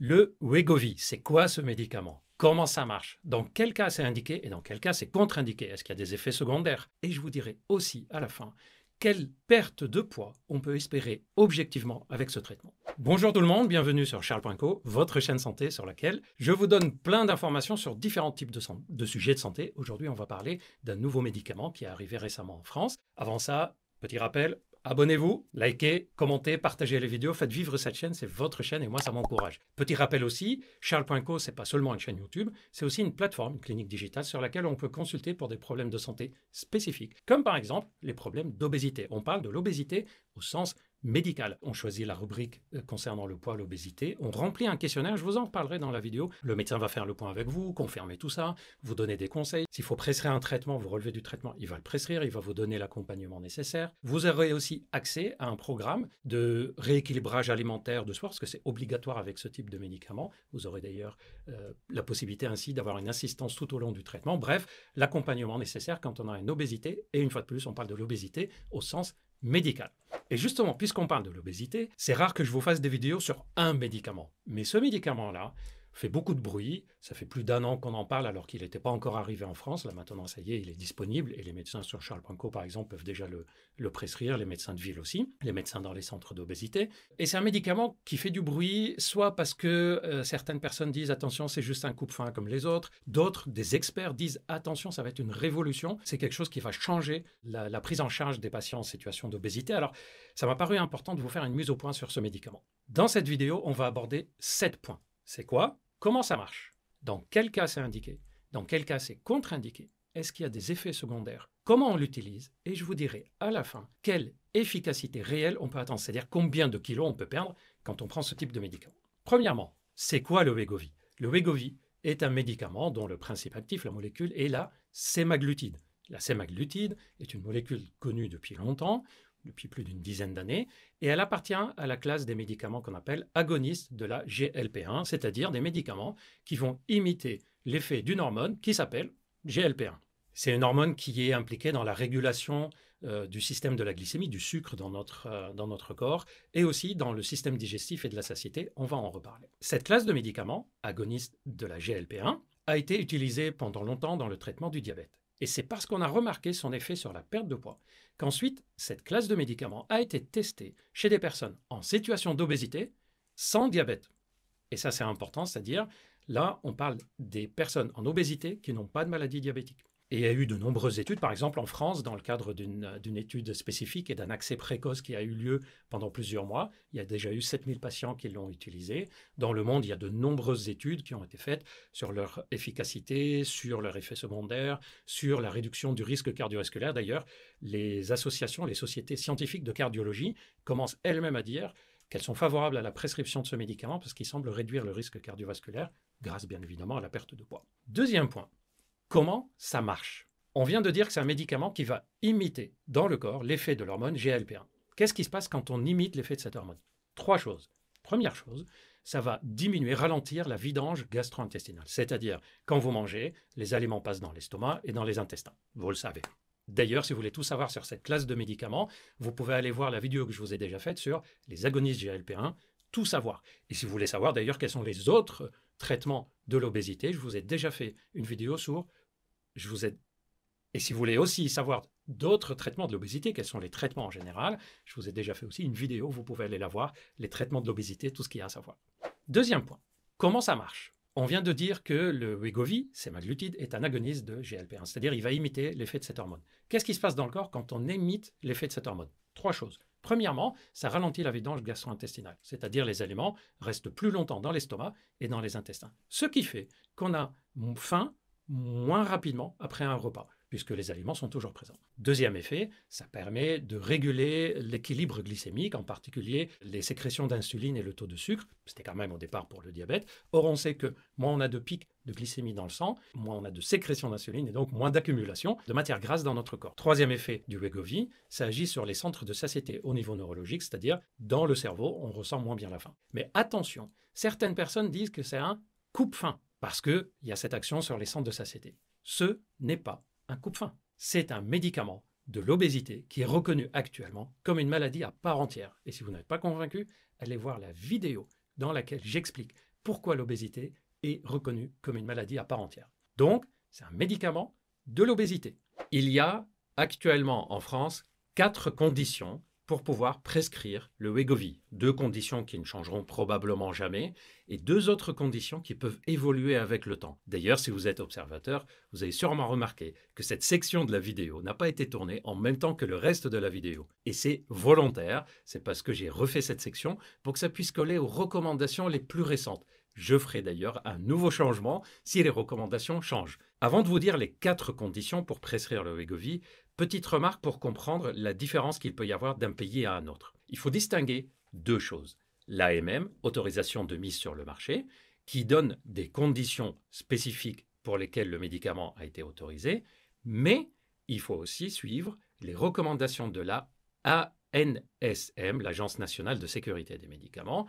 Le Wegovy, c'est quoi ce médicament Comment ça marche Dans quel cas c'est indiqué et dans quel cas c'est contre-indiqué Est-ce qu'il y a des effets secondaires Et je vous dirai aussi à la fin quelle perte de poids on peut espérer objectivement avec ce traitement. Bonjour tout le monde, bienvenue sur Charles.co, votre chaîne santé sur laquelle je vous donne plein d'informations sur différents types de sujets de santé. Aujourd'hui, on va parler d'un nouveau médicament qui est arrivé récemment en France. Avant ça, Petit rappel, Abonnez-vous, likez, commentez, partagez les vidéos, faites vivre cette chaîne, c'est votre chaîne et moi ça m'encourage. Petit rappel aussi, Charles.co n'est pas seulement une chaîne YouTube, c'est aussi une plateforme, une clinique digitale sur laquelle on peut consulter pour des problèmes de santé spécifiques, comme par exemple les problèmes d'obésité. On parle de l'obésité au sens on choisit la rubrique euh, concernant le poids, l'obésité. On remplit un questionnaire, je vous en reparlerai dans la vidéo. Le médecin va faire le point avec vous, confirmer tout ça, vous donner des conseils. S'il faut presser un traitement, vous relevez du traitement, il va le presser, il va vous donner l'accompagnement nécessaire. Vous aurez aussi accès à un programme de rééquilibrage alimentaire de soir, parce que c'est obligatoire avec ce type de médicament. Vous aurez d'ailleurs euh, la possibilité ainsi d'avoir une assistance tout au long du traitement. Bref, l'accompagnement nécessaire quand on a une obésité. Et une fois de plus, on parle de l'obésité au sens médical. Et justement, puisqu'on parle de l'obésité, c'est rare que je vous fasse des vidéos sur un médicament. Mais ce médicament-là, fait beaucoup de bruit. Ça fait plus d'un an qu'on en parle alors qu'il n'était pas encore arrivé en France. Là maintenant, ça y est, il est disponible et les médecins sur Charles par exemple, peuvent déjà le, prescrire, les médecins de ville aussi, les médecins dans les centres d'obésité. Et c'est un médicament qui fait du bruit, soit parce que euh, certaines personnes disent attention, c'est juste un coupe-fin comme les autres. D'autres, des experts disent attention, ça va être une révolution. C'est quelque chose qui va changer la, la prise en charge des patients en situation d'obésité. Alors, ça m'a paru important de vous faire une mise au point sur ce médicament. Dans cette vidéo, on va aborder sept points. C'est quoi Comment ça marche Dans quel cas c'est indiqué Dans quel cas c'est contre-indiqué Est-ce qu'il y a des effets secondaires Comment on l'utilise Et je vous dirai à la fin quelle efficacité réelle on peut attendre, c'est-à-dire combien de kilos on peut perdre quand on prend ce type de médicament. Premièrement, c'est quoi le Wegovy Le Wegovy est un médicament dont le principe actif, la molécule, est la sémaglutide. La sémaglutide est une molécule connue depuis longtemps depuis plus d'une dizaine d'années, et elle appartient à la classe des médicaments qu'on appelle agonistes de la GLP1, c'est-à-dire des médicaments qui vont imiter l'effet d'une hormone qui s'appelle GLP1. C'est une hormone qui est impliquée dans la régulation euh, du système de la glycémie, du sucre dans notre, euh, dans notre corps, et aussi dans le système digestif et de la satiété. On va en reparler. Cette classe de médicaments, agonistes de la GLP1, a été utilisée pendant longtemps dans le traitement du diabète. Et c'est parce qu'on a remarqué son effet sur la perte de poids qu'ensuite, cette classe de médicaments a été testée chez des personnes en situation d'obésité sans diabète. Et ça, c'est important, c'est-à-dire, là, on parle des personnes en obésité qui n'ont pas de maladie diabétique. Et il y a eu de nombreuses études, par exemple en France, dans le cadre euh, d'une étude spécifique et d'un accès précoce qui a eu lieu pendant plusieurs mois. Il y a déjà eu 7000 patients qui l'ont utilisé. Dans le monde, il y a de nombreuses études qui ont été faites sur leur efficacité, sur leur effet secondaire, sur la réduction du risque cardiovasculaire. D'ailleurs, les associations, les sociétés scientifiques de cardiologie commencent elles-mêmes à dire qu'elles sont favorables à la prescription de ce médicament parce qu'il semble réduire le risque cardiovasculaire grâce bien évidemment à la perte de poids. Deuxième point, Comment ça marche On vient de dire que c'est un médicament qui va imiter dans le corps l'effet de l'hormone GLP1. Qu'est-ce qui se passe quand on imite l'effet de cette hormone Trois choses. Première chose, ça va diminuer, ralentir la vidange gastro-intestinale. C'est-à-dire, quand vous mangez, les aliments passent dans l'estomac et dans les intestins. Vous le savez. D'ailleurs, si vous voulez tout savoir sur cette classe de médicaments, vous pouvez aller voir la vidéo que je vous ai déjà faite sur les agonistes GLP1, tout savoir. Et si vous voulez savoir d'ailleurs quels sont les autres traitements de l'obésité, je vous ai déjà fait une vidéo sur et si vous voulez aussi savoir d'autres traitements de l'obésité, quels sont les traitements en général, je vous ai déjà fait aussi une vidéo, vous pouvez aller la voir, les traitements de l'obésité, tout ce qu'il y a à savoir. Deuxième point, comment ça marche on vient de dire que le Wegovy, glutide, est un agoniste de GLP1, c'est-à-dire il va imiter l'effet de cette hormone. Qu'est-ce qui se passe dans le corps quand on imite l'effet de cette hormone Trois choses. Premièrement, ça ralentit la vidange gastro-intestinale, c'est-à-dire les aliments restent plus longtemps dans l'estomac et dans les intestins. Ce qui fait qu'on a faim moins rapidement après un repas, puisque les aliments sont toujours présents. Deuxième effet, ça permet de réguler l'équilibre glycémique, en particulier les sécrétions d'insuline et le taux de sucre. C'était quand même au départ pour le diabète. Or, on sait que moins on a de pics de glycémie dans le sang, moins on a de sécrétions d'insuline et donc moins d'accumulation de matière grasse dans notre corps. Troisième effet du Wegovy, ça agit sur les centres de satiété au niveau neurologique, c'est-à-dire dans le cerveau, on ressent moins bien la faim. Mais attention, certaines personnes disent que c'est un coupe-faim parce qu'il y a cette action sur les centres de satiété. Ce n'est pas un coupe-faim. C'est un médicament de l'obésité qui est reconnu actuellement comme une maladie à part entière. Et si vous n'êtes pas convaincu, allez voir la vidéo dans laquelle j'explique pourquoi l'obésité est reconnue comme une maladie à part entière. Donc, c'est un médicament de l'obésité. Il y a actuellement en France quatre conditions pour pouvoir prescrire le Wegovy. Deux conditions qui ne changeront probablement jamais et deux autres conditions qui peuvent évoluer avec le temps. D'ailleurs, si vous êtes observateur, vous avez sûrement remarqué que cette section de la vidéo n'a pas été tournée en même temps que le reste de la vidéo. Et c'est volontaire, c'est parce que j'ai refait cette section pour que ça puisse coller aux recommandations les plus récentes. Je ferai d'ailleurs un nouveau changement si les recommandations changent. Avant de vous dire les quatre conditions pour prescrire le Wegovy, Petite remarque pour comprendre la différence qu'il peut y avoir d'un pays à un autre. Il faut distinguer deux choses. L'AMM, autorisation de mise sur le marché, qui donne des conditions spécifiques pour lesquelles le médicament a été autorisé, mais il faut aussi suivre les recommandations de la l'Agence nationale de sécurité des médicaments,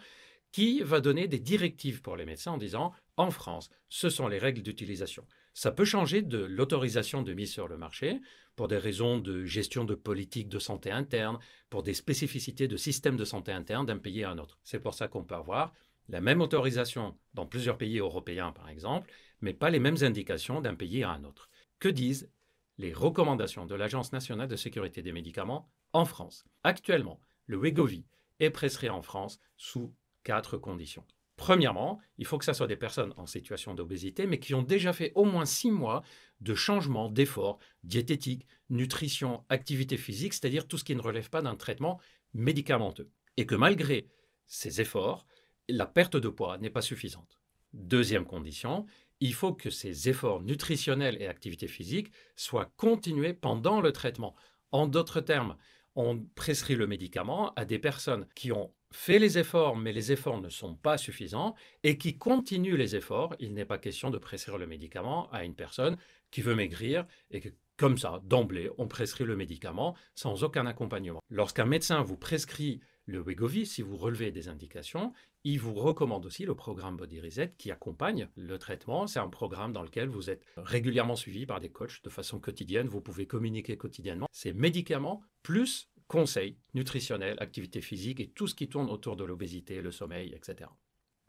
qui va donner des directives pour les médecins en disant, en France, ce sont les règles d'utilisation. Ça peut changer de l'autorisation de mise sur le marché pour des raisons de gestion de politique de santé interne, pour des spécificités de système de santé interne d'un pays à un autre. C'est pour ça qu'on peut avoir la même autorisation dans plusieurs pays européens, par exemple, mais pas les mêmes indications d'un pays à un autre. Que disent les recommandations de l'Agence nationale de sécurité des médicaments en France Actuellement, le Wegovy est prescrit en France sous quatre conditions. Premièrement, il faut que ce soit des personnes en situation d'obésité, mais qui ont déjà fait au moins six mois de changement, d'efforts diététique, nutrition, activité physique, c'est-à-dire tout ce qui ne relève pas d'un traitement médicamenteux. Et que malgré ces efforts, la perte de poids n'est pas suffisante. Deuxième condition, il faut que ces efforts nutritionnels et activités physiques soient continués pendant le traitement. En d'autres termes, on prescrit le médicament à des personnes qui ont fait les efforts, mais les efforts ne sont pas suffisants, et qui continue les efforts, il n'est pas question de prescrire le médicament à une personne qui veut maigrir et que, comme ça, d'emblée, on prescrit le médicament sans aucun accompagnement. Lorsqu'un médecin vous prescrit le Wegovy, si vous relevez des indications, il vous recommande aussi le programme Body Reset qui accompagne le traitement. C'est un programme dans lequel vous êtes régulièrement suivi par des coachs de façon quotidienne. Vous pouvez communiquer quotidiennement. Ces médicaments plus conseils nutritionnels, activité physique et tout ce qui tourne autour de l'obésité, le sommeil, etc.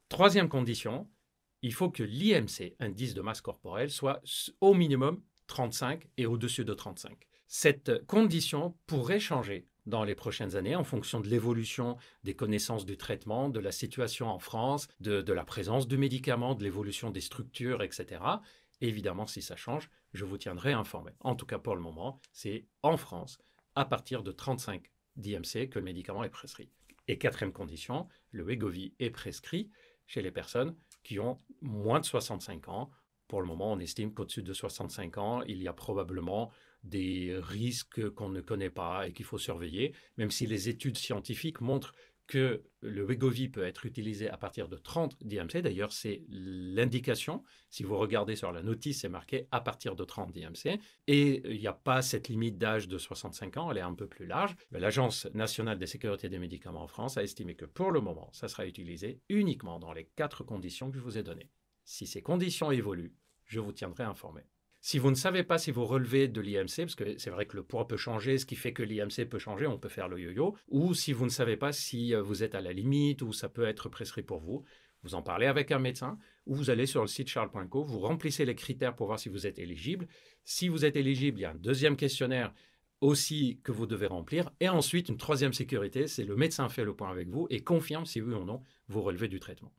Troisième condition, il faut que l'IMC, indice de masse corporelle, soit au minimum 35 et au-dessus de 35. Cette condition pourrait changer dans les prochaines années en fonction de l'évolution des connaissances du traitement, de la situation en France, de, la présence de médicaments, de l'évolution des structures, etc. évidemment, si ça change, je vous tiendrai informé. En tout cas, pour le moment, c'est en France à partir de 35 d'IMC que le médicament est prescrit. Et quatrième condition, le Wegovy est prescrit chez les personnes qui ont moins de 65 ans. Pour le moment, on estime qu'au-dessus de 65 ans, il y a probablement des risques qu'on ne connaît pas et qu'il faut surveiller, même si les études scientifiques montrent que le Wegovi peut être utilisé à partir de 30 DMC. D'ailleurs, c'est l'indication. Si vous regardez sur la notice, c'est marqué à partir de 30 DMC. Et il n'y a pas cette limite d'âge de 65 ans, elle est un peu plus large. L'Agence nationale des sécurité des médicaments en France a estimé que pour le moment, ça sera utilisé uniquement dans les quatre conditions que je vous ai données. Si ces conditions évoluent, je vous tiendrai informé. Si vous ne savez pas si vous relevez de l'IMC, parce que c'est vrai que le poids peut changer, ce qui fait que l'IMC peut changer, on peut faire le yo-yo, ou si vous ne savez pas si euh, vous êtes à la limite ou ça peut être prescrit pour vous, vous en parlez avec un médecin ou vous allez sur le site charles.co, vous remplissez les critères pour voir si vous êtes éligible. Si vous êtes éligible, il y a un deuxième questionnaire aussi que vous devez remplir. Et ensuite, une troisième sécurité, c'est le médecin fait le point avec vous et confirme si oui ou non vous relevez du traitement.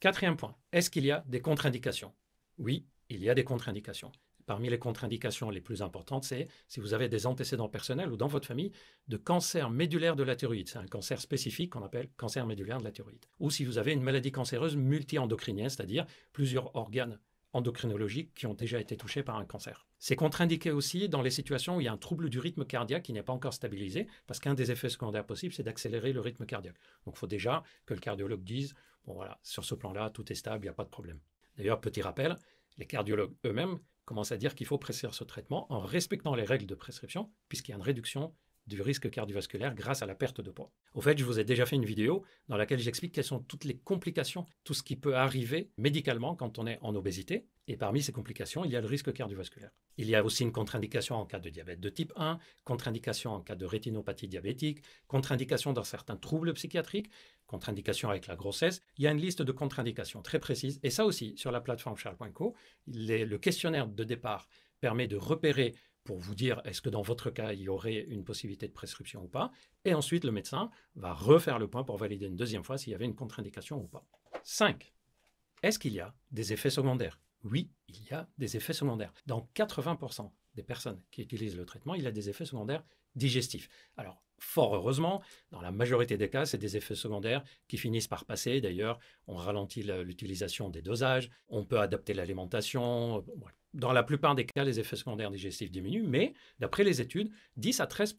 Quatrième point, est-ce qu'il y a des contre-indications Oui, il y a des contre-indications. Parmi les contre-indications les plus importantes, c'est si vous avez des antécédents personnels ou dans votre famille de cancer médulaire de la thyroïde. C'est un cancer spécifique qu'on appelle cancer médulaire de la thyroïde. Ou si vous avez une maladie cancéreuse multi-endocrinienne, c'est-à-dire plusieurs organes endocrinologiques qui ont déjà été touchés par un cancer. C'est contre-indiqué aussi dans les situations où il y a un trouble du rythme cardiaque qui n'est pas encore stabilisé, parce qu'un des effets secondaires possibles, c'est d'accélérer le rythme cardiaque. Donc il faut déjà que le cardiologue dise, bon voilà, sur ce plan-là, tout est stable, il n'y a pas de problème. D'ailleurs, petit rappel, les cardiologues eux-mêmes commence à dire qu'il faut prescrire ce traitement en respectant les règles de prescription, puisqu'il y a une réduction du risque cardiovasculaire grâce à la perte de poids. Au fait, je vous ai déjà fait une vidéo dans laquelle j'explique quelles sont toutes les complications, tout ce qui peut arriver médicalement quand on est en obésité. Et parmi ces complications, il y a le risque cardiovasculaire. Il y a aussi une contre-indication en cas de diabète de type 1, contre-indication en cas de rétinopathie diabétique, contre-indication dans certains troubles psychiatriques, contre-indication avec la grossesse. Il y a une liste de contre-indications très précises Et ça aussi, sur la plateforme charles.co, le questionnaire de départ permet de repérer pour vous dire est-ce que dans votre cas, il y aurait une possibilité de prescription ou pas. Et ensuite, le médecin va refaire le point pour valider une deuxième fois s'il y avait une contre-indication ou pas. 5. Est-ce qu'il y a des effets secondaires Oui, il y a des effets secondaires. Dans 80% des personnes qui utilisent le traitement, il y a des effets secondaires digestifs. Alors, fort heureusement, dans la majorité des cas, c'est des effets secondaires qui finissent par passer. D'ailleurs, on ralentit l'utilisation des dosages, on peut adapter l'alimentation. Euh, dans la plupart des cas, les effets secondaires digestifs diminuent, mais d'après les études, 10 à 13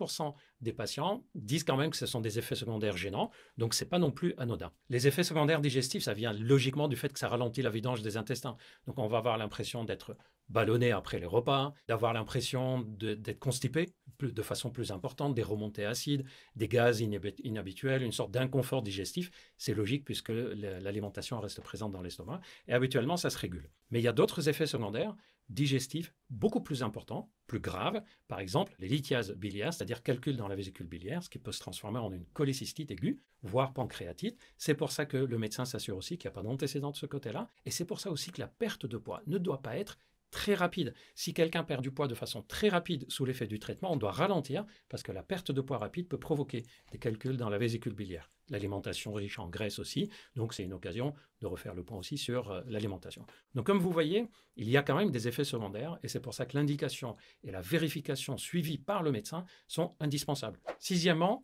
des patients disent quand même que ce sont des effets secondaires gênants, donc ce n'est pas non plus anodin. Les effets secondaires digestifs, ça vient logiquement du fait que ça ralentit la vidange des intestins. Donc on va avoir l'impression d'être ballonné après les repas, d'avoir l'impression d'être constipé de façon plus importante, des remontées acides, des gaz inhabituels, une sorte d'inconfort digestif. C'est logique puisque l'alimentation reste présente dans l'estomac et habituellement ça se régule. Mais il y a d'autres effets secondaires digestifs beaucoup plus importants, plus graves, par exemple les lithiases biliaires, c'est-à-dire calcul dans la vésicule biliaire, ce qui peut se transformer en une cholécystite aiguë, voire pancréatite. C'est pour ça que le médecin s'assure aussi qu'il n'y a pas d'antécédents de ce côté-là, et c'est pour ça aussi que la perte de poids ne doit pas être très rapide. Si quelqu'un perd du poids de façon très rapide sous l'effet du traitement, on doit ralentir parce que la perte de poids rapide peut provoquer des calculs dans la vésicule biliaire. L'alimentation riche en graisse aussi, donc c'est une occasion de refaire le point aussi sur euh, l'alimentation. Donc comme vous voyez, il y a quand même des effets secondaires et c'est pour ça que l'indication et la vérification suivie par le médecin sont indispensables. Sixièmement,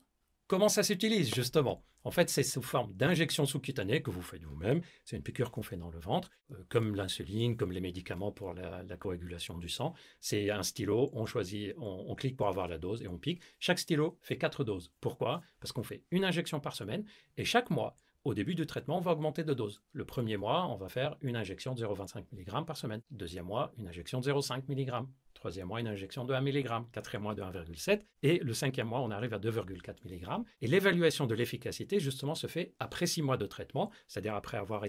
Comment ça s'utilise justement En fait, c'est sous forme d'injection sous-cutanée que vous faites vous-même. C'est une piqûre qu'on fait dans le ventre, euh, comme l'insuline, comme les médicaments pour la, coagulation du sang. C'est un stylo, on choisit, on, clique pour avoir la dose et on pique. Chaque stylo fait quatre doses. Pourquoi Parce qu'on fait une injection par semaine et chaque mois, au début du traitement, on va augmenter de dose. Le premier mois, on va faire une injection de 0,25 mg par semaine. Deuxième mois, une injection de 0,5 mg troisième mois, une injection de 1 mg, quatrième mois de 1,7 et le cinquième mois, on arrive à 2,4 mg. Et l'évaluation de l'efficacité, justement, se fait après six mois de traitement, c'est-à-dire après avoir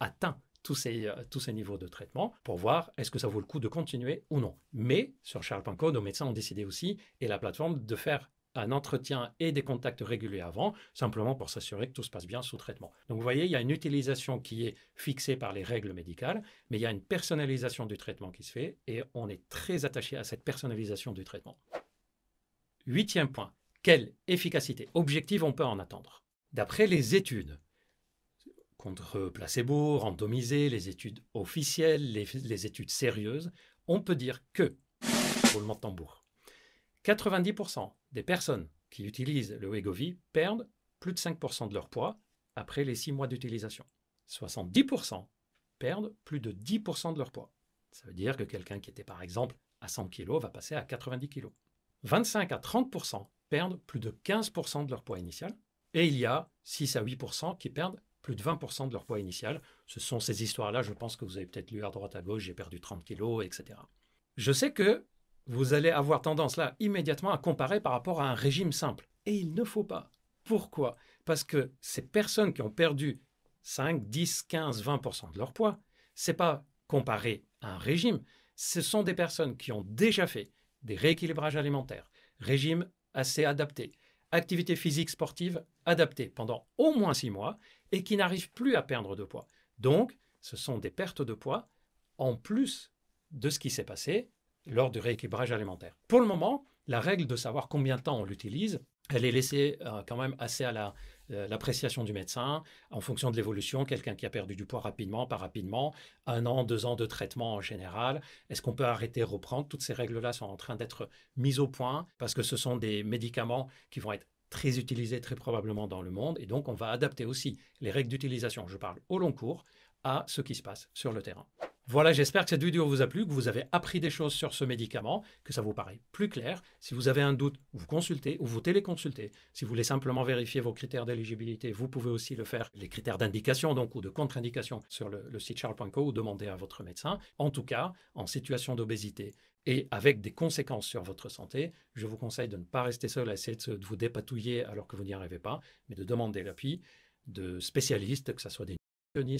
atteint tous ces, euh, tous ces, niveaux de traitement pour voir est-ce que ça vaut le coup de continuer ou non. Mais sur Charles nos médecins ont décidé aussi, et la plateforme, de faire un entretien et des contacts réguliers avant, simplement pour s'assurer que tout se passe bien sous traitement. Donc vous voyez, il y a une utilisation qui est fixée par les règles médicales, mais il y a une personnalisation du traitement qui se fait et on est très attaché à cette personnalisation du traitement. Huitième point, quelle efficacité objective on peut en attendre D'après les études, contre placebo, randomisées, les études officielles, les, études sérieuses, on peut dire que, roulement de tambour, 90% des personnes qui utilisent le Wegovy perdent plus de 5% de leur poids après les 6 mois d'utilisation. 70% perdent plus de 10% de leur poids. Ça veut dire que quelqu'un qui était par exemple à 100 kg va passer à 90 kg. 25 à 30% perdent plus de 15% de leur poids initial. Et il y a 6 à 8% qui perdent plus de 20% de leur poids initial. Ce sont ces histoires-là, je pense que vous avez peut-être lu à droite à gauche, j'ai perdu 30 kg, etc. Je sais que vous allez avoir tendance là immédiatement à comparer par rapport à un régime simple. Et il ne faut pas. Pourquoi Parce que ces personnes qui ont perdu 5, 10, 15, 20% de leur poids, c'est pas comparé à un régime, ce sont des personnes qui ont déjà fait des rééquilibrages alimentaires, régime assez adapté, activité physique sportive adaptée pendant au moins 6 mois et qui n'arrivent plus à perdre de poids. Donc, ce sont des pertes de poids en plus de ce qui s'est passé lors du rééquilibrage alimentaire. Pour le moment, la règle de savoir combien de temps on l'utilise, elle est laissée euh, quand même assez à euh, l'appréciation du médecin en fonction de l'évolution. Quelqu'un qui a perdu du poids rapidement, pas rapidement, un an, deux ans de traitement en général. Est-ce qu'on peut arrêter, reprendre Toutes ces règles-là sont en train d'être mises au point parce que ce sont des médicaments qui vont être très utilisés très probablement dans le monde et donc on va adapter aussi les règles d'utilisation, je parle au long cours, à ce qui se passe sur le terrain. Voilà, j'espère que cette vidéo vous a plu, que vous avez appris des choses sur ce médicament, que ça vous paraît plus clair. Si vous avez un doute, vous consultez ou vous téléconsultez. Si vous voulez simplement vérifier vos critères d'éligibilité, vous pouvez aussi le faire, les critères d'indication donc ou de contre-indication sur le, site charles.co ou demander à votre médecin. En tout cas, en situation d'obésité et avec des conséquences sur votre santé, je vous conseille de ne pas rester seul à essayer de vous dépatouiller alors que vous n'y arrivez pas, mais de demander l'appui de spécialistes, que ce soit des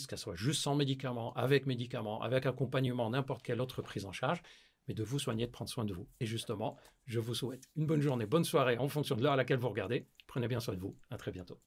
qu'elle soit juste sans médicaments, avec médicaments, avec accompagnement, n'importe quelle autre prise en charge, mais de vous soigner, de prendre soin de vous. Et justement, je vous souhaite une bonne journée, bonne soirée en fonction de l'heure à laquelle vous regardez. Prenez bien soin de vous. À très bientôt.